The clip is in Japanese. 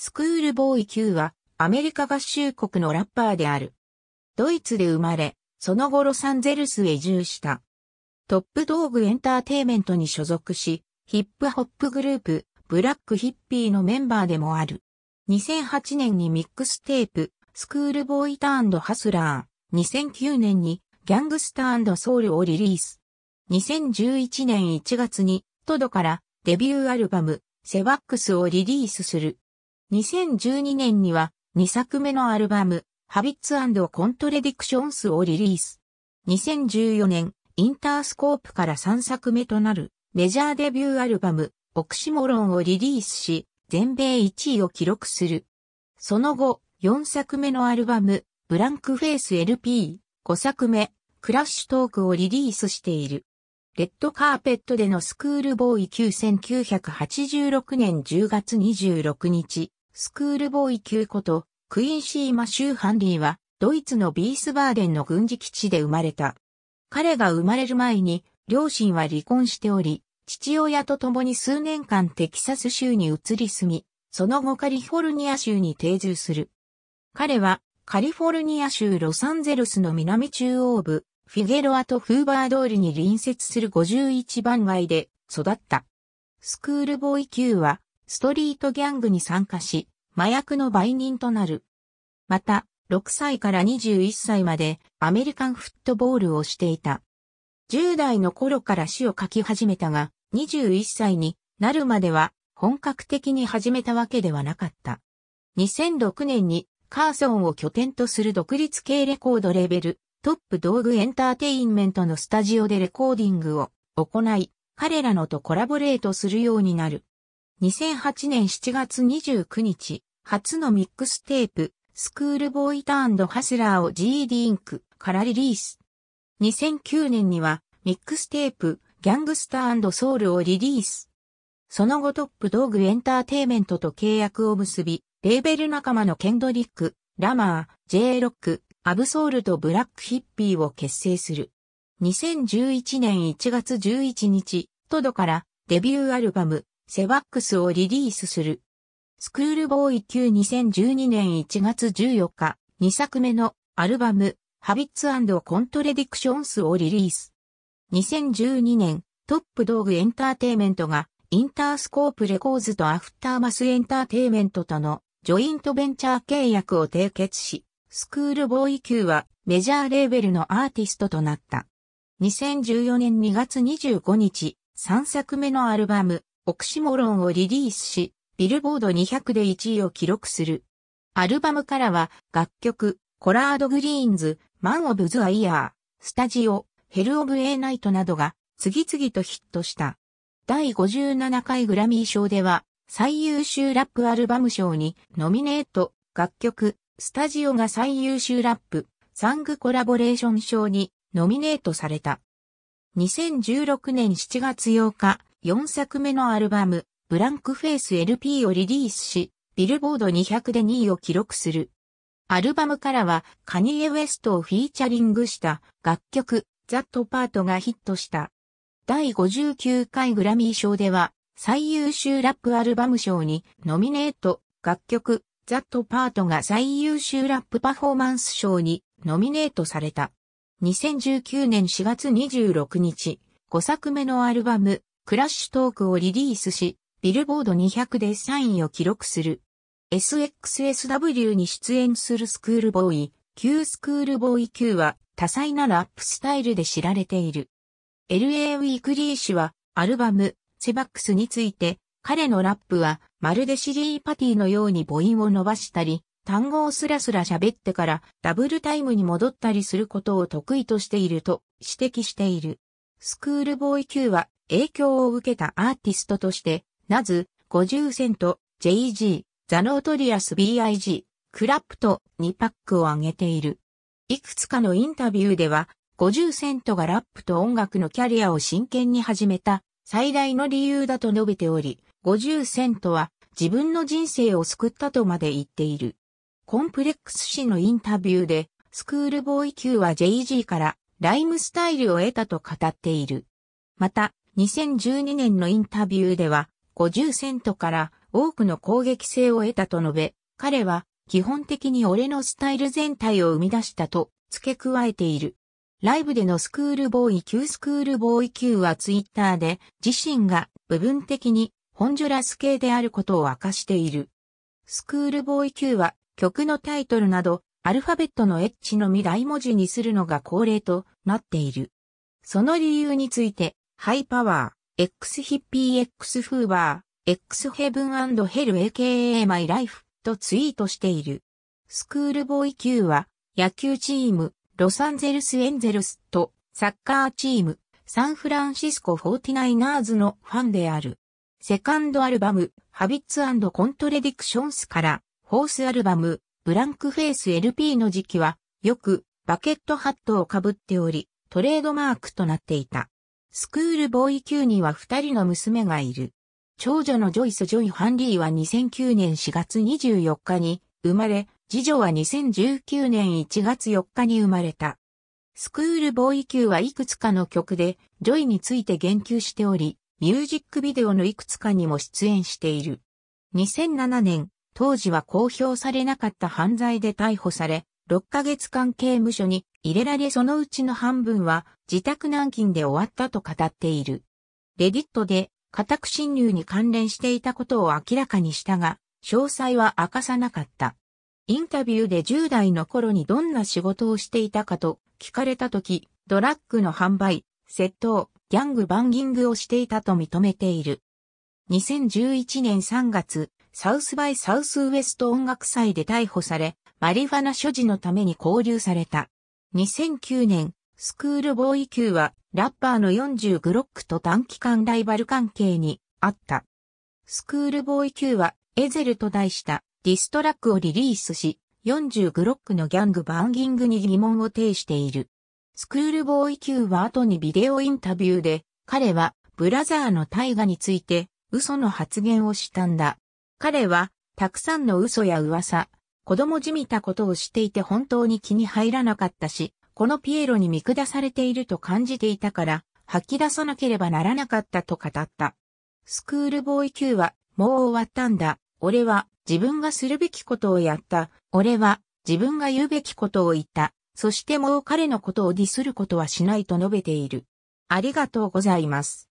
スクールボーイ Q はアメリカ合衆国のラッパーである。ドイツで生まれ、その後ロサンゼルスへ移住した。トップ道具エンターテイメントに所属し、ヒップホップグループ、ブラックヒッピーのメンバーでもある。2008年にミックステープ、スクールボーイターハスラー、2009年にギャングスターソウルをリリース。2011年1月に、トドからデビューアルバム、セワックスをリリースする。2012年には2作目のアルバム、Habits Contradictions をリリース。2014年、インタースコープから3作目となるメジャーデビューアルバム、オクシモロンをリリースし、全米1位を記録する。その後、4作目のアルバム、ブランクフェイス LP、5作目、クラッシュトークをリリースしている。レッドカーペットでのスクールボーイ9986年10月26日、スクールボーイ級こと、クインシーマ・シューハンリーは、ドイツのビースバーデンの軍事基地で生まれた。彼が生まれる前に、両親は離婚しており、父親と共に数年間テキサス州に移り住み、その後カリフォルニア州に定住する。彼はカリフォルニア州ロサンゼルスの南中央部、フィゲロアとフーバー通りに隣接する51番街で育った。スクールボーイ級はストリートギャングに参加し、麻薬の売人となる。また、6歳から21歳までアメリカンフットボールをしていた。10代の頃から詩を書き始めたが、21歳になるまでは本格的に始めたわけではなかった。2006年にカーソンを拠点とする独立系レコードレベル、トップ道具エンターテインメントのスタジオでレコーディングを行い、彼らのとコラボレートするようになる。2008年7月29日、初のミックステープ、スクールボーイターンドハスラーを GD インクからリリース。2009年には、ミックステープ、ギャングスターソウルをリリース。その後トップ道具エンターテイメントと契約を結び、レーベル仲間のケンドリック、ラマー、J ロック、アブソウルとブラックヒッピーを結成する。2011年1月11日、トドからデビューアルバム、セワックスをリリースする。スクールボーイ級2012年1月14日、2作目のアルバム、ハビッツコントレディクションスをリリース。2012年、トップ道具エンターテイメントが、インタースコープレコーズとアフターマスエンターテイメントとのジョイントベンチャー契約を締結し、スクールボーイ級はメジャーレーベルのアーティストとなった。2014年2月25日、3作目のアルバム、オクシモロンをリリースし、ビルボード200で1位を記録する。アルバムからは、楽曲、コラードグリーンズ、マン・オブ・ズ・アイヤー、スタジオ、ヘル・オブ・エー・ナイトなどが、次々とヒットした。第57回グラミー賞では、最優秀ラップアルバム賞に、ノミネート、楽曲、スタジオが最優秀ラップ、サングコラボレーション賞に、ノミネートされた。2016年7月8日、4作目のアルバム、ブランクフェイス LP をリリースし、ビルボード200で2位を記録する。アルバムからはカニエ・ウエストをフィーチャリングした楽曲ザットパートがヒットした。第59回グラミー賞では最優秀ラップアルバム賞にノミネート楽曲ザットパートが最優秀ラップパフォーマンス賞にノミネートされた。2019年4月26日、5作目のアルバムクラッシュトークをリリースし、ビルボード200で3位を記録する。SXSW に出演するスクールボーイ、Q スクールボーイ Q は多彩なラップスタイルで知られている。LA ウィークリー氏はアルバム、セバックスについて、彼のラップはまるでシリーパティのように母音を伸ばしたり、単語をスラスラ喋ってからダブルタイムに戻ったりすることを得意としていると指摘している。スクールボーイ Q は影響を受けたアーティストとしてナズ、50セント、JG、ザノートリアス BIG、クラップと2パックを挙げている。いくつかのインタビューでは、50セントがラップと音楽のキャリアを真剣に始めた最大の理由だと述べており、50セントは自分の人生を救ったとまで言っている。コンプレックス氏のインタビューで、スクールボーイ級は JG からライムスタイルを得たと語っている。また、2012年のインタビューでは、50セントから多くの攻撃性を得たと述べ、彼は基本的に俺のスタイル全体を生み出したと付け加えている。ライブでのスクールボーイ級スクールボーイ級はツイッターで自身が部分的にホンジュラス系であることを明かしている。スクールボーイ級は曲のタイトルなどアルファベットのエッジのみ大文字にするのが恒例となっている。その理由についてハイパワー、X ヒッピー X フーバー、X ヘブンヘル AKA マイライフとツイートしている。スクールボーイ Q は野球チームロサンゼルスエンゼルスとサッカーチームサンフランシスコ 49ers のファンである。セカンドアルバム、ハビッツコントレディクションスから、ホースアルバム、ブランクフェイス LP の時期は、よく、バケットハットをかぶっており、トレードマークとなっていた。スクールボーイ級には二人の娘がいる。長女のジョイス・ジョイ・ハンリーは2009年4月24日に生まれ、次女は2019年1月4日に生まれた。スクールボーイ級はいくつかの曲で、ジョイについて言及しており、ミュージックビデオのいくつかにも出演している。2007年、当時は公表されなかった犯罪で逮捕され、6ヶ月間刑務所に入れられそのうちの半分は自宅軟禁で終わったと語っている。レディットで家宅侵入に関連していたことを明らかにしたが、詳細は明かさなかった。インタビューで10代の頃にどんな仕事をしていたかと聞かれたとき、ドラッグの販売、窃盗、ギャングバンギングをしていたと認めている。2011年3月、サウスバイサウスウエスト音楽祭で逮捕され、マリファナ所持のために拘留された。2009年、スクールボーイ級は、ラッパーの40グロックと短期間ライバル関係にあった。スクールボーイ級は、エゼルと題したディストラックをリリースし、40グロックのギャングバンギングに疑問を呈している。スクールボーイ級は後にビデオインタビューで、彼は、ブラザーの大河について、嘘の発言をしたんだ。彼は、たくさんの嘘や噂、子供じみたことをしていて本当に気に入らなかったし、このピエロに見下されていると感じていたから、吐き出さなければならなかったと語った。スクールボーイ級は、もう終わったんだ。俺は、自分がするべきことをやった。俺は、自分が言うべきことを言った。そしてもう彼のことをディスることはしないと述べている。ありがとうございます。